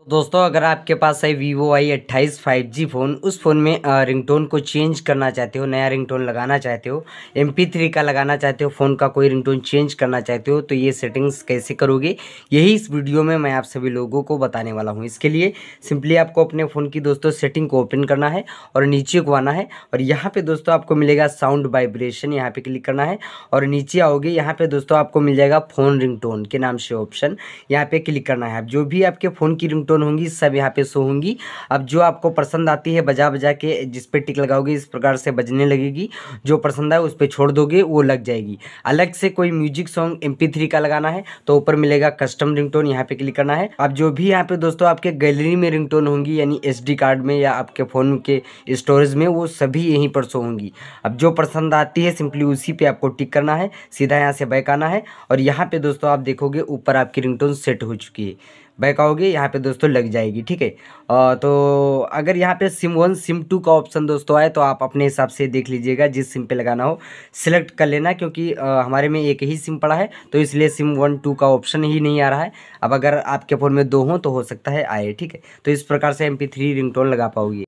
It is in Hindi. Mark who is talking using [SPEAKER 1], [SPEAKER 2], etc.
[SPEAKER 1] तो दोस्तों अगर आपके पास है वीवो आई अट्ठाईस फाइव जी फ़ोन उस फ़ोन में रिंगटोन को चेंज करना चाहते हो नया रिंगटोन लगाना चाहते हो एम थ्री का लगाना चाहते हो फ़ोन का कोई रिंगटोन चेंज करना चाहते हो तो ये सेटिंग्स कैसे करोगे यही इस वीडियो में मैं आप सभी लोगों को बताने वाला हूँ इसके लिए सिंपली आपको अपने फ़ोन की दोस्तों सेटिंग को ओपन करना है और नीचे को आना है और यहाँ पर दोस्तों आपको मिलेगा साउंड वाइब्रेशन यहाँ पर क्लिक करना है और नीचे आओगे यहाँ पर दोस्तों आपको मिल जाएगा फ़ोन रिंग के नाम से ऑप्शन यहाँ पर क्लिक करना है आप जो भी आपके फ़ोन की रिंग रिंगटोन होंगी सब यहाँ पे शो होंगी अब जो आपको पसंद आती है बजा बजा के जिस पे टिक लगाओगे इस प्रकार से बजने लगेगी जो पसंद आए उस पर छोड़ दोगे वो लग जाएगी अलग से कोई म्यूजिक सॉन्ग एम थ्री का लगाना है तो ऊपर मिलेगा कस्टम रिंग टोन पे क्लिक करना है अब जो भी यहाँ पे दोस्तों आपके गैलरी में रिंग टोन होंगी यानी एस कार्ड में या आपके फ़ोन के स्टोरेज में वो सभी यहीं पर शो होंगी अब जो पसंद आती है सिंपली उसी पे आपको टिक करना है सीधा यहाँ से बैक आना है और यहाँ पे दोस्तों आप देखोगे ऊपर आपकी रिंगटोन सेट हो चुकी है बैक आओगे यहाँ पे दोस्तों लग जाएगी ठीक है तो अगर यहाँ पे सिम वन सिम टू का ऑप्शन दोस्तों आए तो आप अपने हिसाब से देख लीजिएगा जिस सिम पे लगाना हो सिलेक्ट कर लेना क्योंकि हमारे में एक ही सिम पड़ा है तो इसलिए सिम वन टू का ऑप्शन ही नहीं आ रहा है अब अगर आपके फ़ोन में दो हों तो हो सकता है आए ठीक है तो इस प्रकार से एम पी थ्री रिंगटोन लगा पाओगे